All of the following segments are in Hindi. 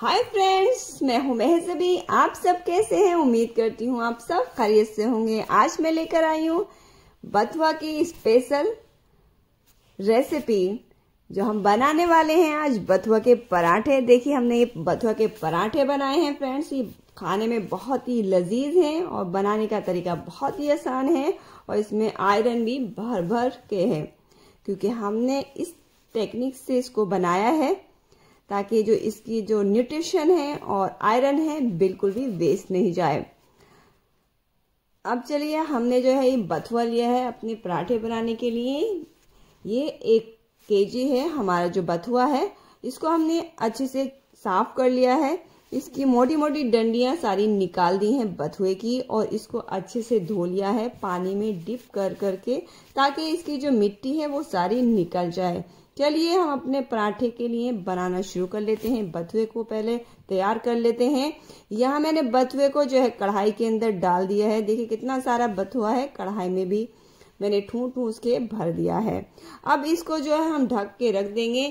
हाय फ्रेंड्स मैं हूं मेहजबी आप सब कैसे हैं उम्मीद करती हूं आप सब खैरियत से होंगे आज मैं लेकर आई हूं बथुआ की स्पेशल रेसिपी जो हम बनाने वाले हैं आज बथुआ के पराठे देखिए हमने ये बथुआ के पराठे बनाए हैं फ्रेंड्स ये खाने में बहुत ही लजीज हैं और बनाने का तरीका बहुत ही आसान है और इसमें आयरन भी भर भर के है क्योंकि हमने इस टेक्निक से इसको बनाया है ताकि जो इसकी जो न्यूट्रिशन है और आयरन है बिल्कुल भी वेस्ट नहीं जाए अब चलिए हमने जो है ये बथुआ लिया है अपने पराठे बनाने के लिए ये एक केजी है हमारा जो बथुआ है इसको हमने अच्छे से साफ कर लिया है इसकी मोटी मोटी डंडियां सारी निकाल दी हैं बथुए की और इसको अच्छे से धो लिया है पानी में डिप कर करके ताकि इसकी जो मिट्टी है वो सारी निकल जाए चलिए हम अपने पराठे के लिए बनाना शुरू कर लेते हैं बथुए को पहले तैयार कर लेते हैं यहाँ मैंने बथुए को जो है कढ़ाई के अंदर डाल दिया है देखिए कितना सारा बथुआ है कढ़ाई में भी मैंने ठू ठूस के भर दिया है अब इसको जो है हम ढक के रख देंगे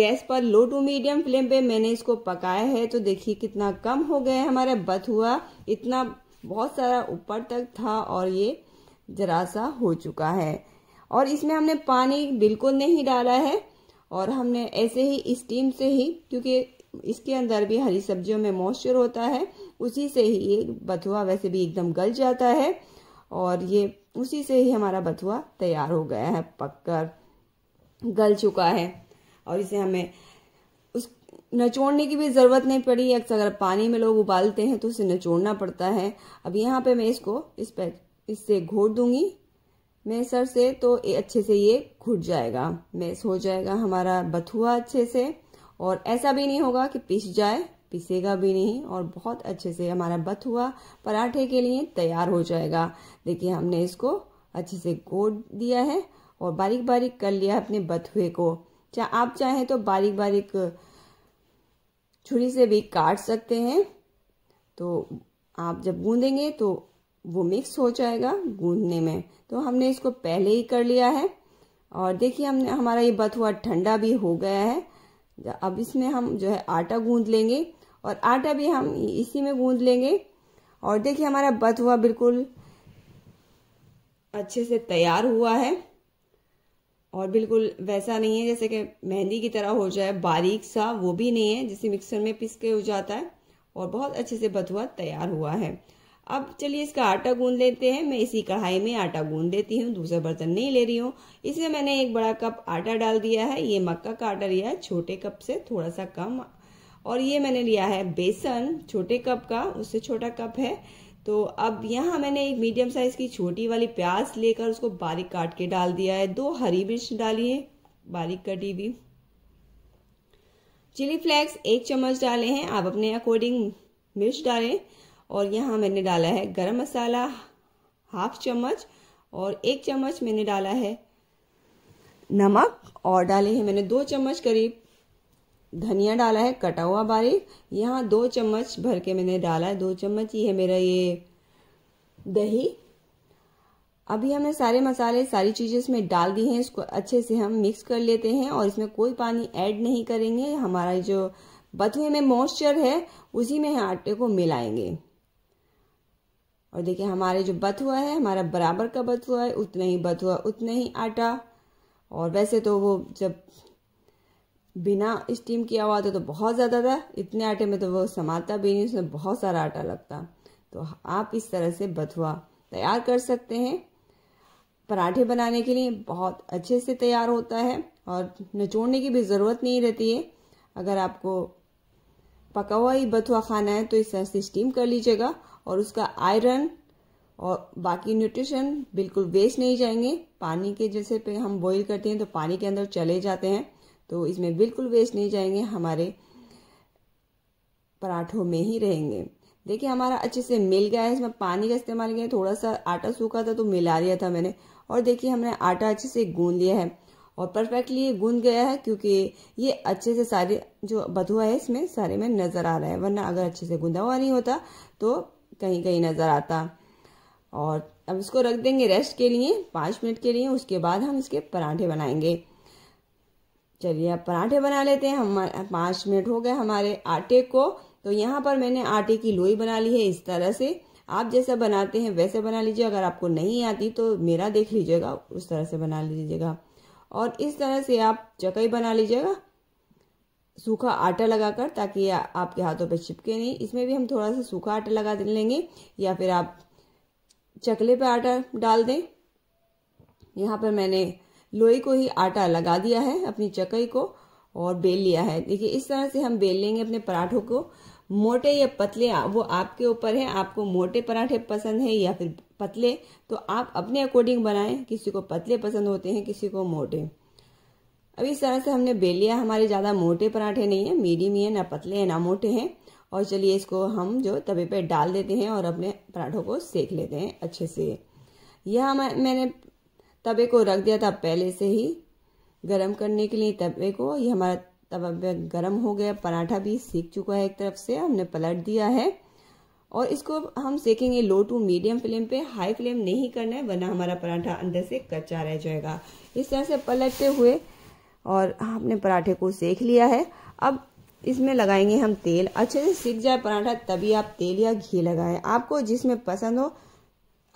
गैस पर लो टू मीडियम फ्लेम पे मैंने इसको पकाया है तो देखिए कितना कम हो गया है हमारा बथुआ इतना बहुत सारा ऊपर तक था और ये जरा सा हो चुका है और इसमें हमने पानी बिल्कुल नहीं डाला है और हमने ऐसे ही स्टीम से ही क्योंकि इसके अंदर भी हरी सब्जियों में मॉइस्चर होता है उसी से ही ये बथुआ वैसे भी एकदम गल जाता है और ये उसी से ही हमारा बथुआ तैयार हो गया है पककर गल चुका है और इसे हमें उस नचोड़ने की भी ज़रूरत नहीं पड़ी अक्सर अगर पानी में लोग उबालते हैं तो उसे नचोड़ना पड़ता है अब यहाँ पे मैं इसको इस पर इससे घोट दूंगी मैसर से तो अच्छे से ये घुट जाएगा मैस हो जाएगा हमारा बथुआ अच्छे से और ऐसा भी नहीं होगा कि पिस जाए पिसेगा भी नहीं और बहुत अच्छे से हमारा बथुआ पराठे के लिए तैयार हो जाएगा देखिए हमने इसको अच्छे से गोद दिया है और बारीक बारीक कर लिया अपने बथुए को चाहे आप चाहें तो बारीक बारीक छुरी से भी काट सकते हैं तो आप जब गूंदेंगे तो वो मिक्स हो जाएगा गूंदने में तो हमने इसको पहले ही कर लिया है और देखिए हमने हमारा ये बथुआ ठंडा भी हो गया है अब इसमें हम जो है आटा गूंद लेंगे और आटा भी हम इसी में गूंद लेंगे और देखिए हमारा बथुआ बिल्कुल अच्छे से तैयार हुआ है और बिल्कुल वैसा नहीं है जैसे कि मेहंदी की तरह हो जाए बारीक सा वो भी नहीं है जिसे मिक्सर में पिस के हो जाता है और बहुत अच्छे से बथुआ तैयार हुआ है अब चलिए इसका आटा गूंद लेते हैं मैं इसी कढ़ाई में आटा गूंद देती हूँ दूसरा बर्तन नहीं ले रही हूँ इसमें मैंने एक बड़ा कप आटा डाल दिया है ये मक्का का आटा लिया है छोटे कप से थोड़ा सा कम और ये मैंने लिया है बेसन छोटे कप का उससे छोटा कप है तो अब यहाँ मैंने एक मीडियम साइज की छोटी वाली प्याज लेकर उसको बारीक काट के डाल दिया है दो हरी मिर्च डाली है बारीक कटी हुई चिली फ्लेक्स एक चम्मच डाले हैं आप अपने अकॉर्डिंग मिर्च डालें और यहाँ मैंने डाला है गरम मसाला हाफ चम्मच और एक चम्मच मैंने डाला है नमक और डाले हैं मैंने दो चम्मच करीब धनिया डाला है कटा हुआ बारीक यहाँ दो चम्मच भर के मैंने डाला है दो चम्मच ये है मेरा ये दही अभी हमें सारे मसाले सारी चीज़ें इसमें डाल दी हैं इसको अच्छे से हम मिक्स कर लेते हैं और इसमें कोई पानी ऐड नहीं करेंगे हमारा जो बथुए में मॉइस्चर है उसी में आटे को मिलाएंगे और देखिए हमारे जो बथुआ हुआ है हमारा बराबर का बथुआ हुआ है उतना ही बथुआ हुआ उतना ही आटा और वैसे तो वो जब बिना स्टीम किया हुआ था तो बहुत ज़्यादा था इतने आटे में तो वो समाता भी नहीं उसमें बहुत सारा आटा लगता तो आप इस तरह से बथुआ तैयार कर सकते हैं पराठे बनाने के लिए बहुत अच्छे से तैयार होता है और निचोड़ने की भी ज़रूरत नहीं रहती है अगर आपको पका हुआ ही बथुआ खाना है तो इस तरह से स्टीम कर लीजिएगा और उसका आयरन और बाकी न्यूट्रिशन बिल्कुल वेस्ट नहीं जाएंगे पानी के जैसे पे हम बॉईल करते हैं तो पानी के अंदर चले जाते हैं तो इसमें बिल्कुल वेस्ट नहीं जाएंगे हमारे पराठों में ही रहेंगे देखिए हमारा अच्छे से मिल गया है इसमें पानी का इस्तेमाल किया थोड़ा सा आटा सूखा था तो मिला लिया था मैंने और देखिए हमने आटा अच्छे से गूंद लिया है और परफेक्टली ये गूंज गया है क्योंकि ये अच्छे से सारे जो बथुआ है इसमें सारे में नज़र आ रहा है वरना अगर अच्छे से गूंदा हुआ नहीं होता तो कहीं कहीं नज़र आता और अब इसको रख देंगे रेस्ट के लिए पाँच मिनट के लिए उसके बाद हम इसके पराठे बनाएंगे चलिए अब पराठे बना लेते हैं हम पाँच मिनट हो गए हमारे आटे को तो यहाँ पर मैंने आटे की लोई बना ली है इस तरह से आप जैसा बनाते हैं वैसे बना लीजिए अगर आपको नहीं आती तो मेरा देख लीजिएगा उस तरह से बना लीजिएगा और इस तरह से आप चकई बना लीजिएगा सूखा आटा लगाकर ताकि आ, आपके हाथों पे चिपके नहीं इसमें भी हम थोड़ा सा सूखा आटा लगा लेंगे या फिर आप चकले पे आटा डाल दें यहाँ पर मैंने लोई को ही आटा लगा दिया है अपनी चकई को और बेल लिया है देखिए इस तरह से हम बेल लेंगे अपने पराठों को मोटे या पतले वो आपके ऊपर है आपको मोटे पराठे पसंद है या फिर पतले तो आप अपने अकॉर्डिंग बनाएं किसी को पतले पसंद होते हैं किसी को मोटे अब इस तरह से हमने बेलिया हमारे ज़्यादा मोटे पराठे नहीं है मीडियम ही है ना पतले है ना मोटे हैं और चलिए इसको हम जो तवे पे डाल देते हैं और अपने पराठों को सेक लेते हैं अच्छे से यह मैंने तवे को रख दिया था पहले से ही गर्म करने के लिए तवे को यह हमारा तवा गर्म हो गया पराठा भी सीख चुका है एक तरफ से हमने पलट दिया है और इसको हम सेकेंगे लो टू मीडियम फ्लेम पे हाई फ्लेम नहीं करना है वरना हमारा पराठा अंदर से कच्चा रह जाएगा इस तरह से पलटते हुए और हमने पराठे को सेक लिया है अब इसमें लगाएंगे हम तेल अच्छे से सीख जाए पराठा तभी आप तेल या घी लगाएं आपको जिसमें पसंद हो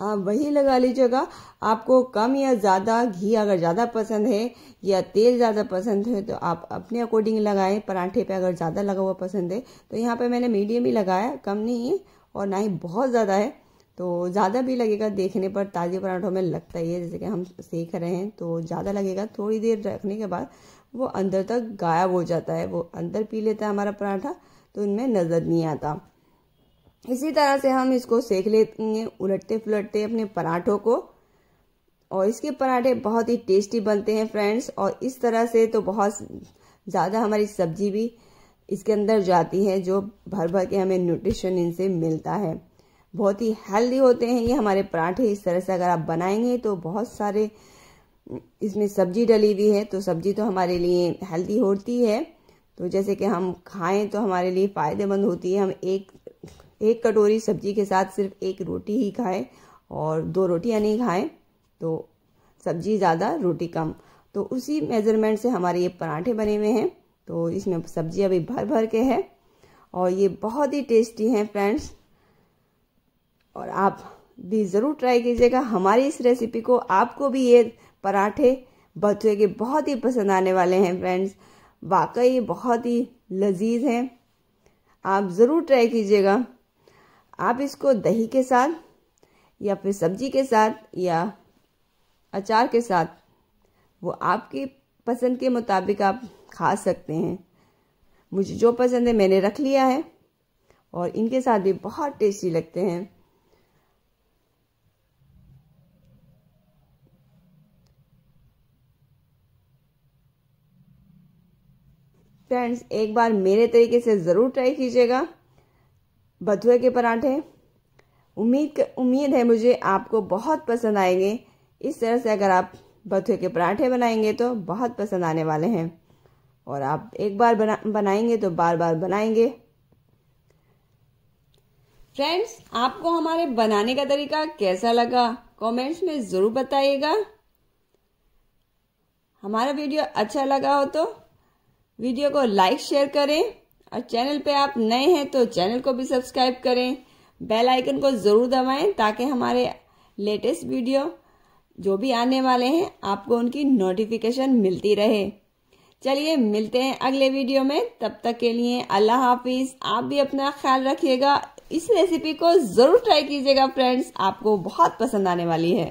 आप वही लगा लीजिएगा आपको कम या ज़्यादा घी अगर ज़्यादा पसंद है या तेल ज़्यादा पसंद है तो आप अपने अकॉर्डिंग लगाएं पराठे पे अगर ज़्यादा लगा हुआ पसंद है तो यहाँ पे मैंने मीडियम ही लगाया कम नहीं है और ना ही बहुत ज़्यादा है तो ज़्यादा भी लगेगा देखने पर ताज़े पराठों में लगता ही है जैसे कि हम सेक रहे हैं तो ज़्यादा लगेगा थोड़ी देर रखने के बाद वो अंदर तक गायब हो जाता है वो अंदर पी लेता है हमारा पराठा तो इनमें नज़र नहीं आता इसी तरह से हम इसको सेक लेंगे उलटते फुलटते अपने पराठों को और इसके पराठे बहुत ही टेस्टी बनते हैं फ्रेंड्स और इस तरह से तो बहुत ज़्यादा हमारी सब्जी भी इसके अंदर जाती है जो भर भर के हमें न्यूट्रिशन इनसे मिलता है बहुत ही हेल्दी होते हैं ये हमारे पराठे इस तरह से अगर आप बनाएंगे तो बहुत सारे इसमें सब्जी डली हुई है तो सब्जी तो हमारे लिए हेल्दी होती है तो जैसे कि हम खाएं तो हमारे लिए फ़ायदेमंद होती है हम एक एक कटोरी सब्जी के साथ सिर्फ एक रोटी ही खाएं और दो रोटियां नहीं खाएं तो सब्जी ज़्यादा रोटी कम तो उसी मेज़रमेंट से हमारे ये पराठे बने हुए हैं तो इसमें सब्जी अभी भर भर के है और ये बहुत ही टेस्टी हैं फ्रेंड्स और आप भी ज़रूर ट्राई कीजिएगा हमारी इस रेसिपी को आपको भी ये पराठे बच्चे के बहुत ही पसंद आने वाले हैं फ्रेंड्स वाकई बहुत ही लजीज हैं आप ज़रूर ट्राई कीजिएगा आप इसको दही के साथ या फिर सब्जी के साथ या अचार के साथ वो आपकी पसंद के मुताबिक आप खा सकते हैं मुझे जो पसंद है मैंने रख लिया है और इनके साथ भी बहुत टेस्टी लगते हैं फ्रेंड्स एक बार मेरे तरीके से ज़रूर ट्राई कीजिएगा बथुए के पराठे उम्मीद उम्मीद है मुझे आपको बहुत पसंद आएंगे इस तरह से अगर आप बथुए के पराठे बनाएंगे तो बहुत पसंद आने वाले हैं और आप एक बार बना बनाएंगे तो बार बार बनाएंगे फ्रेंड्स आपको हमारे बनाने का तरीका कैसा लगा कमेंट्स में ज़रूर बताइएगा हमारा वीडियो अच्छा लगा हो तो वीडियो को लाइक शेयर करें और चैनल पे आप नए हैं तो चैनल को भी सब्सक्राइब करें बेल आइकन को ज़रूर दबाएं ताकि हमारे लेटेस्ट वीडियो जो भी आने वाले हैं आपको उनकी नोटिफिकेशन मिलती रहे चलिए मिलते हैं अगले वीडियो में तब तक के लिए अल्लाह हाफिज आप भी अपना ख्याल रखिएगा इस रेसिपी को जरूर ट्राई कीजिएगा फ्रेंड्स आपको बहुत पसंद आने वाली है